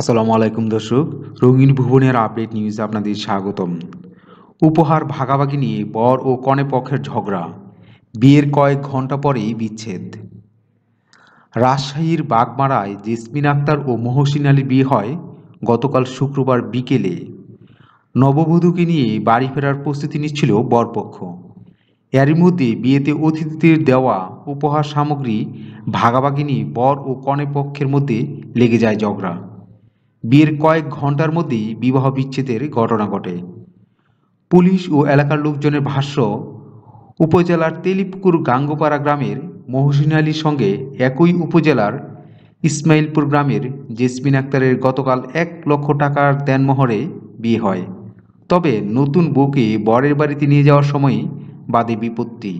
আসসালামু আলাইকুম দর্শক রঙিন ভুবনের আপডেট নিউজে আপনাদের স্বাগতম উপহার ভাগাভাগি নিয়ে বর ও কনে পক্ষের ঝগড়া বিয়ের কয়েক ঘন্টা পরেই বিচ্ছেদ রাজশাহীর বাগমারায় জেসমিন আক্তার ও মহসিন আলীর বিয়ে হয় গতকাল শুক্রবার বিকেলে নববধূকে নিয়ে বাড়ি ফেরার প্রস্তুতি নিচ্ছিল বরপক্ষ এরই মধ্যে বিয়েতে অতিথিদের দেওয়া উপহার সামগ্রী ভাগাভাগি নিয়ে বর ও কনে পক্ষের মধ্যে লেগে যায় ঝগড়া বিয়ের কয়েক ঘন্টার মধ্যেই বিবাহ বিচ্ছেদের ঘটনা ঘটে পুলিশ ও এলাকার লোকজনের ভাষ্য উপজেলার তেলিপুকুর গাঙ্গোপাড়া গ্রামের মহসিন আলীর সঙ্গে একই উপজেলার ইসমাইলপুর গ্রামের জেসমিন আক্তারের গতকাল এক লক্ষ টাকার দেনমোহরে বিয়ে হয় তবে নতুন বউকে বরের বাড়িতে নিয়ে যাওয়ার সময় বাদে বিপত্তি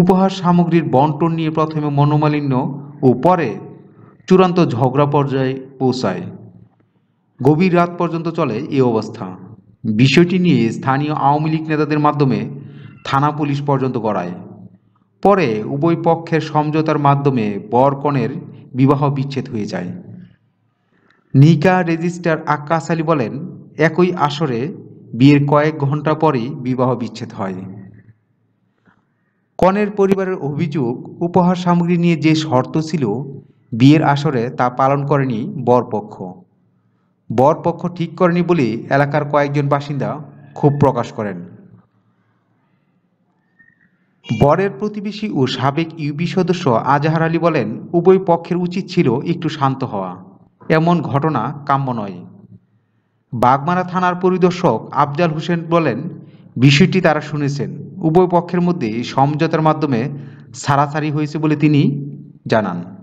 উপহার সামগ্রীর বন্টন নিয়ে প্রথমে মনোমালিন্য ও পরে চূড়ান্ত ঝগড়া পর্যায়ে পৌঁছায় গভীর রাত পর্যন্ত চলে এ অবস্থা বিষয়টি নিয়ে স্থানীয় আওয়ামী লীগ নেতাদের মাধ্যমে থানা পুলিশ পর্যন্ত গড়ায় পরে উভয় পক্ষের সমঝোতার মাধ্যমে বর কনের বিবাহ বিচ্ছেদ হয়ে যায় নিকা রেজিস্টার আক্কাস আলী বলেন একই আসরে বিয়ের কয়েক ঘন্টা পরেই বিবাহ বিচ্ছেদ হয় কনের পরিবারের অভিযোগ উপহার সামগ্রী নিয়ে যে শর্ত ছিল বিয়ের আসরে তা পালন করেনি বরপক্ষ বরপক্ষ ঠিক করেনি বলে এলাকার কয়েকজন বাসিন্দা ক্ষোভ প্রকাশ করেন বরের প্রতিবেশী ও সাবেক ইউবি সদস্য আজাহার আলী বলেন উভয় পক্ষের উচিত ছিল একটু শান্ত হওয়া এমন ঘটনা কাম্য নয় বাগমারা থানার পরিদর্শক আফজাল হোসেন বলেন বিষয়টি তারা শুনেছেন উভয় পক্ষের মধ্যে সমঝোতার মাধ্যমে সারাসারি হয়েছে বলে তিনি জানান